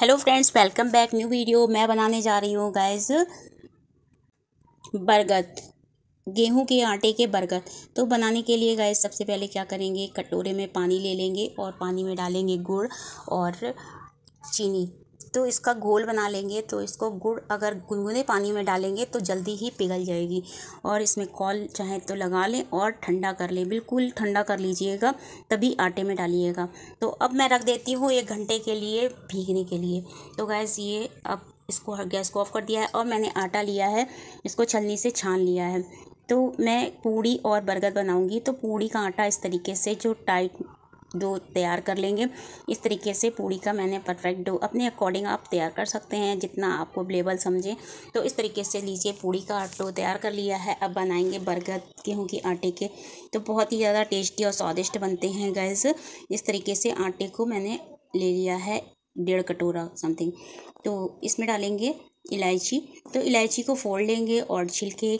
hello friends welcome back new video मैं बनाने जा रही हूँ गाइस बरगद गेहूं के आटे के बरगद तो बनाने के लिए गाइस सबसे पहले क्या करेंगे कटोरे में पानी ले लेंगे और पानी में डालेंगे गुड़ और चीनी तो इसका घोल बना लेंगे तो इसको गुड़ अगर गुनगुने पानी में डालेंगे तो जल्दी ही पिघल जाएगी और इसमें कॉल चाहे तो लगा लें और ठंडा कर लें बिल्कुल ठंडा कर लीजिएगा तभी आटे में डालिएगा तो अब मैं रख देती हूँ एक घंटे के लिए भीगने के लिए तो गैस ये अब इसको गैस को ऑफ़ कर दिया है और मैंने आटा लिया है इसको छलनी से छान लिया है तो मैं पूड़ी और बरगद बनाऊंगी तो पूड़ी का आटा इस तरीके से जो टाइट डो तैयार कर लेंगे इस तरीके से पूड़ी का मैंने परफेक्ट डो अपने अकॉर्डिंग आप तैयार कर सकते हैं जितना आपको अवेलेबल समझें तो इस तरीके से लीजिए पूड़ी का डो तैयार कर लिया है अब बनाएंगे बर्गर गेहूँ के आटे के तो बहुत ही ज़्यादा टेस्टी और स्वादिष्ट बनते हैं गैस इस तरीके से आटे को मैंने ले लिया है डेढ़ कटोरा समथिंग तो इसमें डालेंगे इलायची तो इलायची को फोड़ लेंगे और छिलके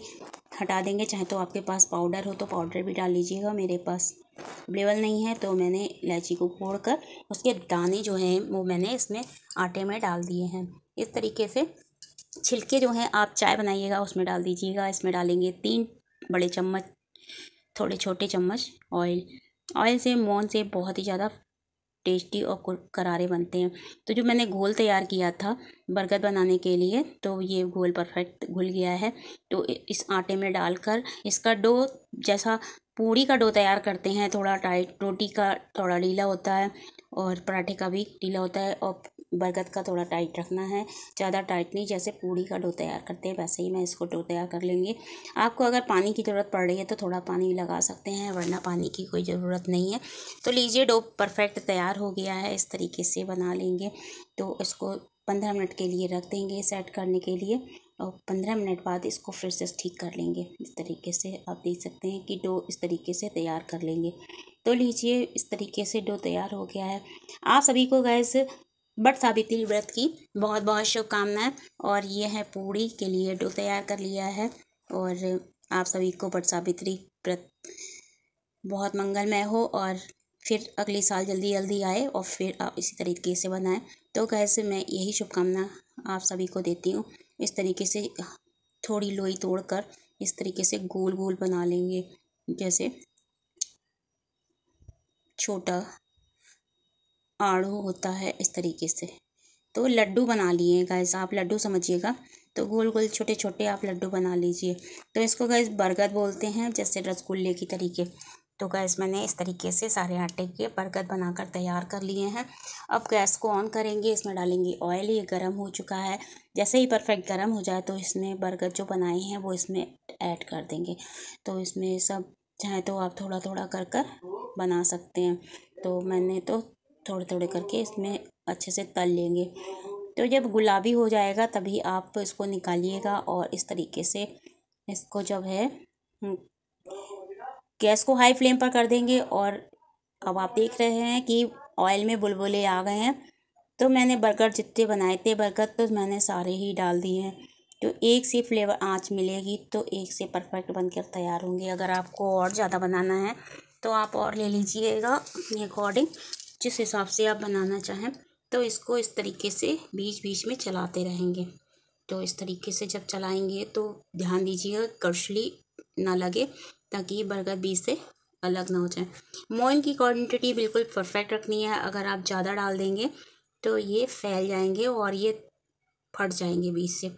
हटा देंगे चाहे तो आपके पास पाउडर हो तो पाउडर भी डाल लीजिएगा मेरे पास अवेलेबल नहीं है तो मैंने इलायची को फोड़ कर उसके दाने जो हैं वो मैंने इसमें आटे में डाल दिए हैं इस तरीके से छिलके जो हैं आप चाय बनाइएगा उसमें डाल दीजिएगा इसमें डालेंगे तीन बड़े चम्मच थोड़े छोटे चम्मच ऑयल ऑयल से मोन से बहुत ही ज़्यादा टेस्टी और करारे बनते हैं तो जो मैंने घोल तैयार किया था बरगद बनाने के लिए तो ये घोल परफेक्ट घुल गया है तो इस आटे में डालकर इसका डो जैसा पूड़ी का डो तैयार करते हैं थोड़ा टाइट रोटी का थोड़ा ढीला होता है और पराठे का भी ढीला होता है और बरगद का थोड़ा टाइट रखना है ज़्यादा टाइट नहीं जैसे पूड़ी का डो तैयार करते हैं वैसे ही मैं इसको डो तैयार कर लेंगे आपको अगर पानी की ज़रूरत पड़ रही है तो थोड़ा पानी लगा सकते हैं वरना पानी की कोई ज़रूरत नहीं है तो लीजिए डो परफेक्ट तैयार हो गया है इस तरीके से बना लेंगे तो इसको पंद्रह मिनट के लिए रख देंगे सेट करने के लिए और पंद्रह मिनट बाद इसको फिर से ठीक कर लेंगे इस तरीके से आप देख सकते हैं कि डो इस तरीके से तैयार कर लेंगे तो लीजिए इस तरीके से डो तैयार हो गया है आप सभी को गैस बट सावित्री व्रत की बहुत बहुत शुभकामनाएं और ये है पूड़ी के लिए डो तैयार कर लिया है और आप सभी को बट सावित्री व्रत बहुत मंगलमय हो और फिर अगले साल जल्दी जल्दी आए और फिर आप इसी तरीके से बनाएं तो कैसे मैं यही शुभकामना आप सभी को देती हूँ इस तरीके से थोड़ी लोई तोड़ कर इस तरीके से गोल गोल बना लेंगे जैसे छोटा आड़ू होता है इस तरीके से तो लड्डू बना लिए गैस आप लड्डू समझिएगा तो गोल गोल छोटे छोटे आप लड्डू बना लीजिए तो इसको गैस बरगद बोलते हैं जैसे रसगुल्ले की तरीके तो गैस मैंने इस तरीके से सारे आटे के बरगद बनाकर तैयार कर लिए हैं अब गैस को ऑन करेंगे इसमें डालेंगे ऑयल ये गर्म हो चुका है जैसे ही परफेक्ट गर्म हो जाए तो इसमें बरगद जो बनाए हैं वो इसमें ऐड कर देंगे तो इसमें सब चाहे तो आप थोड़ा थोड़ा कर कर बना सकते हैं तो मैंने तो थोड़े थोड़े करके इसमें अच्छे से तल लेंगे तो जब गुलाबी हो जाएगा तभी आप इसको निकालिएगा और इस तरीके से इसको जब है हम्म, गैस को हाई फ्लेम पर कर देंगे और अब आप देख रहे हैं कि ऑयल में बुलबुले आ गए हैं तो मैंने बर्गर जितने बनाए थे बर्गर तो मैंने सारे ही डाल दिए हैं तो एक से फ्लेवर आँच मिलेगी तो एक से परफेक्ट बनकर तैयार होंगे अगर आपको और ज़्यादा बनाना है तो आप और ले लीजिएगा अपने अकॉर्डिंग जिस हिसाब से आप बनाना चाहें तो इसको इस तरीके से बीच बीच में चलाते रहेंगे तो इस तरीके से जब चलाएंगे तो ध्यान दीजिएगा कर्शली ना लगे ताकि बर्गर बीज से अलग ना हो जाए मोइन की क्वान्टिटी बिल्कुल परफेक्ट रखनी है अगर आप ज़्यादा डाल देंगे तो ये फैल जाएंगे और ये फट जाएंगे बीज से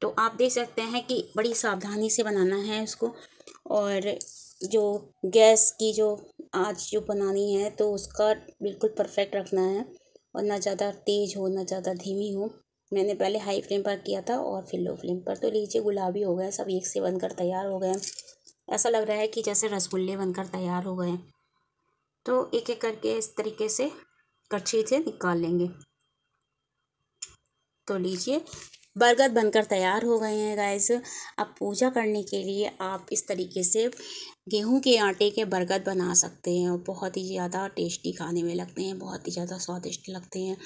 तो आप देख सकते हैं कि बड़ी सावधानी से बनाना है इसको और जो गैस की जो आज जो बनानी है तो उसका बिल्कुल परफेक्ट रखना है और ना ज़्यादा तेज़ हो ना ज़्यादा धीमी हो मैंने पहले हाई फ्लेम पर किया था और फिर लो फ्लेम पर तो लीजिए गुलाबी हो गए सब एक से बनकर तैयार हो गए ऐसा लग रहा है कि जैसे रसगुल्ले बनकर तैयार हो गए तो एक एक करके इस तरीके से कच्छी से निकाल लेंगे तो लीजिए बर्गर बनकर तैयार हो गए हैं गाइस अब पूजा करने के लिए आप इस तरीके से गेहूं के आटे के बर्गर बना सकते हैं और बहुत ही ज़्यादा टेस्टी खाने में लगते हैं बहुत ही ज़्यादा स्वादिष्ट लगते हैं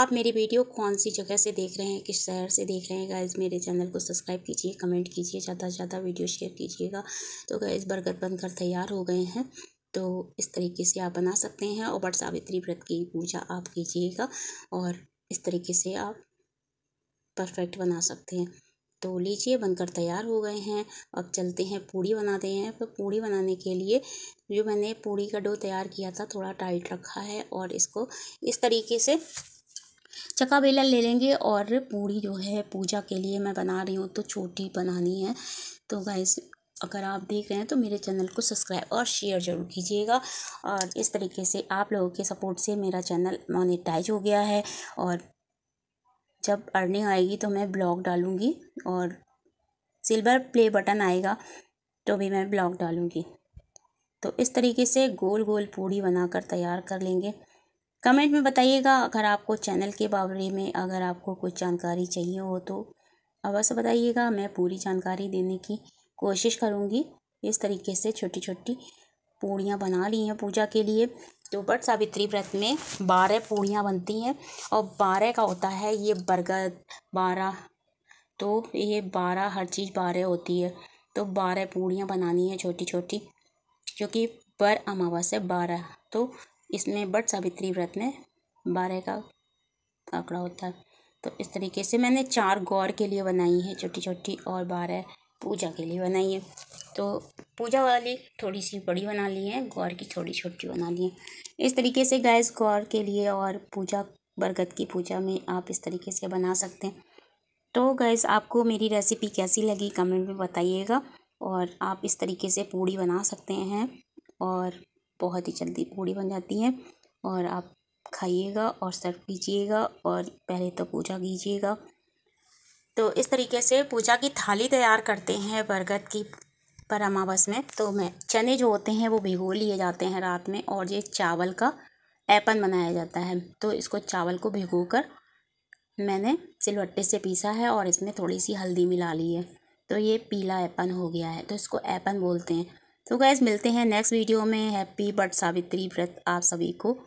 आप मेरी वीडियो कौन सी जगह से देख रहे हैं किस शहर से देख रहे हैं गाइज़ मेरे चैनल को सब्सक्राइब कीजिए कमेंट कीजिए ज़्यादा से ज़्यादा वीडियो शेयर कीजिएगा तो गैस बर्गर बनकर तैयार हो गए हैं तो इस तरीके से आप बना सकते हैं और बट सावित्री व्रत की पूजा आप कीजिएगा और इस तरीके से आप परफेक्ट बना सकते हैं तो लीजिए बनकर तैयार हो गए हैं अब चलते हैं पूड़ी बनाते हैं तो पूड़ी बनाने के लिए जो मैंने पूड़ी का डो तैयार किया था थोड़ा टाइट रखा है और इसको इस तरीके से चका बेलन ले लेंगे और पूड़ी जो है पूजा के लिए मैं बना रही हूँ तो छोटी बनानी है तो गैस अगर आप देख रहे हैं तो मेरे चैनल को सब्सक्राइब और शेयर ज़रूर कीजिएगा और इस तरीके से आप लोगों के सपोर्ट से मेरा चैनल मोनिटाइज हो गया है और जब अर्निंग आएगी तो मैं ब्लॉग डालूँगी और सिल्वर प्ले बटन आएगा तो भी मैं ब्लॉग डालूँगी तो इस तरीके से गोल गोल पूड़ी बनाकर तैयार कर लेंगे कमेंट में बताइएगा अगर आपको चैनल के बारे में अगर आपको कुछ जानकारी चाहिए हो तो अवश्य बताइएगा मैं पूरी जानकारी देने की कोशिश करूँगी इस तरीके से छोटी छोटी पूड़ियाँ बना ली हैं पूजा के लिए बट सावित्री व्रत में बारह पूड़ियाँ बनती हैं और बारह का होता है ये बरगद बारह तो ये बारह हर चीज़ बारह होती है तो बारह पूड़ियाँ बनानी है छोटी छोटी क्योंकि बर अमावस अमावस्या बारह तो इसमें बट सावित्री व्रत में बारह का आंकड़ा होता है तो इस तरीके से मैंने चार गौर के लिए बनाई है छोटी छोटी और बारह पूजा के लिए बनाई है तो पूजा वाली थोड़ी सी बड़ी बना ली है गौर की थोड़ी छोटी बना ली है इस तरीके से गैस गौर के लिए और पूजा बरगद की पूजा में आप इस तरीके से बना सकते हैं तो गैस आपको मेरी रेसिपी कैसी लगी कमेंट में बताइएगा और आप इस तरीके से पूड़ी बना सकते हैं और बहुत ही जल्दी पूड़ी बन जाती है और आप खाइएगा और सर्व कीजिएगा और पहले तो पूजा कीजिएगा तो इस तरीके से पूजा की थाली तैयार करते हैं बरगद की पर अमावस में तो मैं चने जो होते हैं वो भिगो लिए जाते हैं रात में और ये चावल का ऐपन बनाया जाता है तो इसको चावल को भिगो कर मैंने सिलवट्टे से पीसा है और इसमें थोड़ी सी हल्दी मिला ली है तो ये पीला ऐपन हो गया है तो इसको ऐपन बोलते हैं तो गैस मिलते हैं नेक्स्ट वीडियो में हैप्पी बट सावित्री व्रत आप सभी को